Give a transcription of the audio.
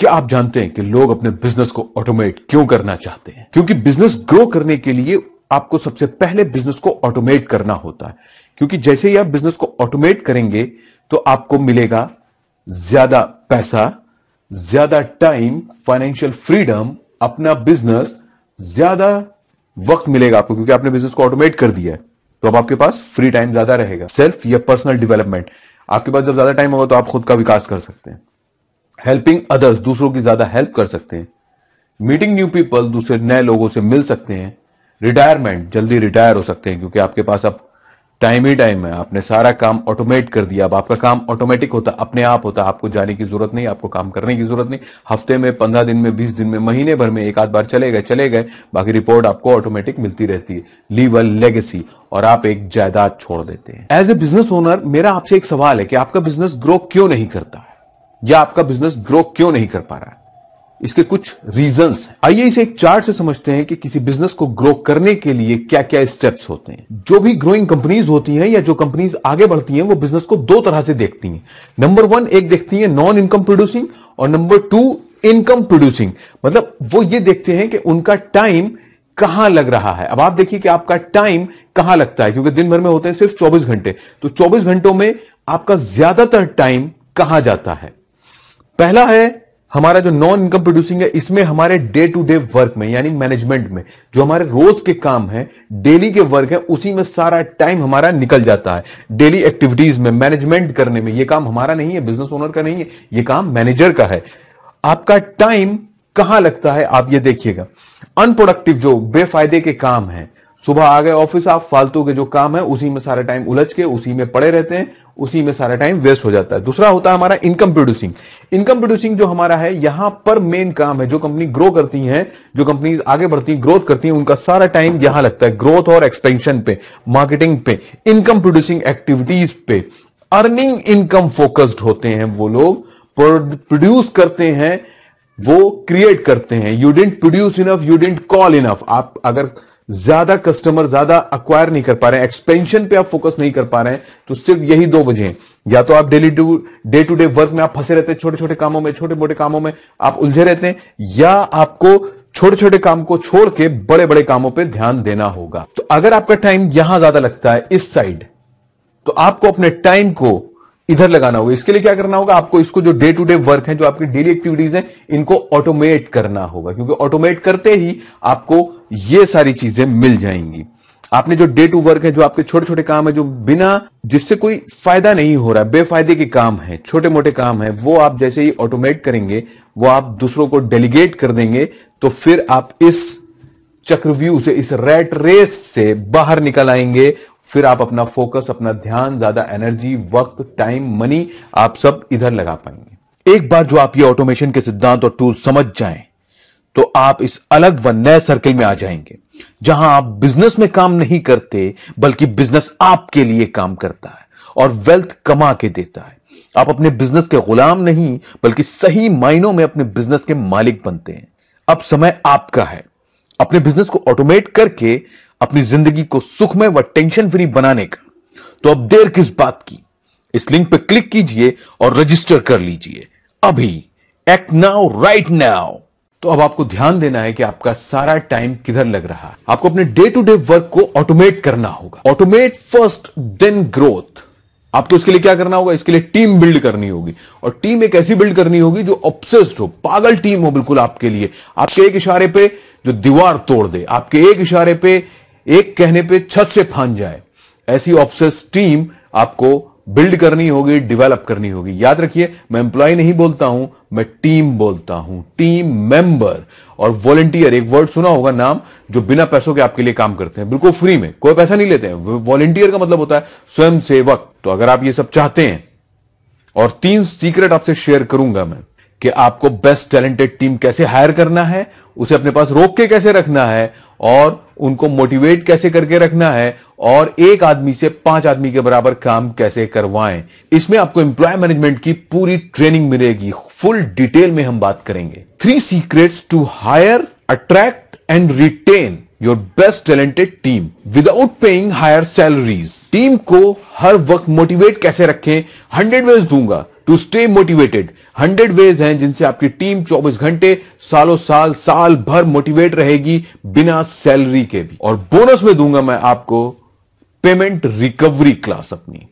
क्या आप जानते हैं कि लोग अपने बिजनेस को ऑटोमेट क्यों करना चाहते हैं क्योंकि बिजनेस ग्रो करने के लिए आपको सबसे पहले बिजनेस को ऑटोमेट करना होता है क्योंकि जैसे ही आप बिजनेस को ऑटोमेट करेंगे तो आपको मिलेगा ज्यादा पैसा ज्यादा टाइम फाइनेंशियल फ्रीडम अपना बिजनेस ज्यादा वक्त मिलेगा आपको क्योंकि आपने बिजनेस को ऑटोमेट कर दिया है तो अब आपके पास फ्री टाइम ज्यादा रहेगा सेल्फ या पर्सनल डेवलपमेंट आपके पास जब ज्यादा टाइम होगा तो आप खुद का विकास कर सकते हैं हेल्पिंग अदर्स दूसरों की ज्यादा हेल्प कर सकते हैं मीटिंग न्यू पीपल दूसरे नए लोगों से मिल सकते हैं रिटायरमेंट जल्दी रिटायर हो सकते हैं क्योंकि आपके पास अब टाइम ही टाइम है आपने सारा काम ऑटोमेट कर दिया अब आपका काम ऑटोमेटिक होता अपने आप होता आपको जाने की जरूरत नहीं आपको काम करने की जरूरत नहीं हफ्ते में पंद्रह दिन में बीस दिन में महीने भर में एक आध बार चले गए चले गए बाकी रिपोर्ट आपको ऑटोमेटिक मिलती रहती है लीव अ लेगेसी और आप एक जायदाद छोड़ देते हैं एज ए बिजनेस ओनर मेरा आपसे एक सवाल है कि आपका बिजनेस ग्रो क्यों नहीं करता या आपका बिजनेस ग्रो क्यों नहीं कर पा रहा है इसके कुछ रीजंस हैं आइए इसे एक चार्ट से समझते हैं कि किसी बिजनेस को ग्रो करने के लिए क्या क्या स्टेप्स होते हैं जो भी ग्रोइंग कंपनीज होती हैं या जो कंपनीज आगे बढ़ती हैं वो बिजनेस को दो तरह से देखती हैं नंबर वन एक देखती है नॉन इनकम प्रोड्यूसिंग और नंबर टू इनकम प्रोड्यूसिंग मतलब वो ये देखते हैं कि उनका टाइम कहां लग रहा है अब आप देखिए कि आपका टाइम कहां लगता है क्योंकि दिन भर में होते हैं सिर्फ 24 घंटे तो 24 घंटों में आपका ज्यादातर टाइम कहां जाता है पहला है हमारा जो नॉन इनकम प्रोड्यूसिंग है इसमें हमारे डे टू डे वर्क में यानी मैनेजमेंट में जो हमारे रोज के काम है डेली के वर्क है उसी में सारा टाइम हमारा निकल जाता है डेली एक्टिविटीज में मैनेजमेंट करने में ये काम हमारा नहीं है बिजनेस ओनर का नहीं है ये काम मैनेजर का है आपका टाइम कहां लगता है आप ये देखिएगा अनप्रोडक्टिव जो बेफायदे के काम है सुबह आ गए ऑफिस आप फालतू के जो काम है उसी में सारा टाइम उलझ के उसी में पड़े रहते हैं उसी में सारा टाइम वेस्ट हो जाता है दूसरा होता है हमारा इनकम प्रोड्यूसिंग इनकम प्रोड्यूसिंग जो हमारा है यहां पर मेन काम है जो कंपनी ग्रो करती है जो कंपनी आगे बढ़ती है ग्रोथ करती है उनका सारा टाइम यहां लगता है ग्रोथ और एक्सपेंशन पे मार्केटिंग पे इनकम प्रोड्यूसिंग एक्टिविटीज पे अर्निंग इनकम फोकस्ड होते हैं वो लोग प्रोड्यूस करते हैं वो क्रिएट करते हैं you don't produce enough you don't call enough आप अगर ज्यादा कस्टमर ज्यादा अक्वायर नहीं कर पा रहे हैं एक्सपेंशन पे आप फोकस नहीं कर पा रहे हैं तो सिर्फ यही दो वजह हैं या तो आप daily to day to day work में आप फंसे रहते हैं छोटे छोटे कामों में छोटे मोटे कामों में आप उलझे रहते हैं या आपको छोटे छोटे काम को छोड़ के बड़े बड़े कामों पर ध्यान देना होगा तो अगर आपका टाइम यहां ज्यादा लगता है इस साइड तो आपको अपने टाइम को इधर लगाना होगा इसके लिए क्या करना होगा आपको इसको जो डे टू डे वर्क है जो आपकी डेली एक्टिविटीज हैं इनको ऑटोमेट करना होगा क्योंकि ऑटोमेट करते ही आपको ये सारी चीजें मिल जाएंगी आपने जो डे टू वर्क है जो आपके छोटे छोटे काम है जो बिना जिससे कोई फायदा नहीं हो रहा है बेफायदे के काम है छोटे मोटे काम है वो आप जैसे ही ऑटोमेट करेंगे वो आप दूसरों को डेलीगेट कर देंगे तो फिर आप इस चक्रव्यू से इस रेट रेस से बाहर निकल आएंगे फिर आप अपना फोकस अपना ध्यान ज्यादा एनर्जी वक्त टाइम मनी आप सब इधर लगा पाएंगे एक बार जो आप ये ऑटोमेशन के सिद्धांत और टूल समझ जाएं तो आप इस अलग व नए सर्कल में आ जाएंगे जहां आप बिजनेस में काम नहीं करते बल्कि बिजनेस आपके लिए काम करता है और वेल्थ कमा के देता है आप अपने बिजनेस के गुलाम नहीं बल्कि सही मायनों में अपने बिजनेस के मालिक बनते हैं अब समय आपका है अपने बिजनेस को ऑटोमेट करके अपनी जिंदगी को सुखमय व टेंशन फ्री बनाने का तो अब देर किस बात की इस लिंक पर क्लिक कीजिए और रजिस्टर कर लीजिए अभी एक्ट नाउ राइट नाउ तो अब आपको ध्यान देना है कि आपका सारा टाइम किधर लग रहा है आपको अपने डे टू डे वर्क को ऑटोमेट करना होगा ऑटोमेट फर्स्ट देन ग्रोथ आपको इसके लिए क्या करना होगा इसके लिए टीम बिल्ड करनी होगी और टीम एक ऐसी बिल्ड करनी होगी जो ऑब्सेस्ड हो पागल टीम हो बिल्कुल आपके लिए आपके एक इशारे पे जो दीवार तोड़ दे आपके एक इशारे पे एक कहने पे छत से फान जाए ऐसी ऑब्सेस टीम आपको बिल्ड करनी होगी डेवलप करनी होगी याद रखिए मैं एम्प्लॉय नहीं बोलता हूं मैं टीम बोलता हूं टीम मेंबर और वॉलेंटियर एक वर्ड सुना होगा नाम जो बिना पैसों के आपके लिए काम करते हैं बिल्कुल फ्री में कोई पैसा नहीं लेते हैं वॉलेंटियर का मतलब होता है स्वयं सेवक तो अगर आप ये सब चाहते हैं और तीन सीक्रेट आपसे शेयर करूंगा मैं कि आपको बेस्ट टैलेंटेड टीम कैसे हायर करना है उसे अपने पास रोक के कैसे रखना है और उनको मोटिवेट कैसे करके रखना है और एक आदमी से पांच आदमी के बराबर काम कैसे करवाएं इसमें आपको एम्प्लॉय मैनेजमेंट की पूरी ट्रेनिंग मिलेगी फुल डिटेल में हम बात करेंगे three secrets to hire attract and retain your best talented team without paying higher salaries team को हर वक्त मोटिवेट कैसे रखें हंड्रेड वेज दूंगा to stay motivated hundred ways हैं जिनसे आपकी टीम 24 घंटे सालों साल साल भर मोटिवेट रहेगी बिना सैलरी के भी और बोनस में दूंगा मैं आपको पेमेंट रिकवरी क्लास अपनी